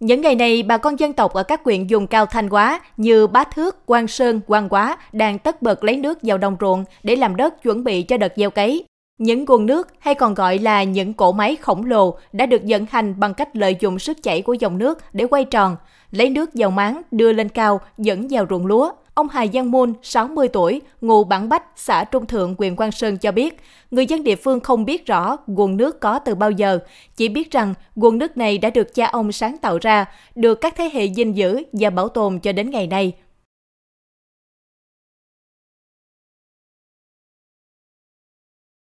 Những ngày này, bà con dân tộc ở các huyện vùng cao Thanh Hóa như Bá Thước, Quang Sơn, Quang Hóa đang tất bật lấy nước vào đồng ruộng để làm đất chuẩn bị cho đợt gieo cấy. Những nguồn nước hay còn gọi là những cỗ máy khổng lồ đã được vận hành bằng cách lợi dụng sức chảy của dòng nước để quay tròn, lấy nước vào máng đưa lên cao dẫn vào ruộng lúa. Ông Hà Giang Môn, 60 tuổi, ngụ Bản Bách, xã Trung Thượng, huyện Quang Sơn cho biết, người dân địa phương không biết rõ nguồn nước có từ bao giờ, chỉ biết rằng nguồn nước này đã được cha ông sáng tạo ra, được các thế hệ gìn giữ và bảo tồn cho đến ngày nay.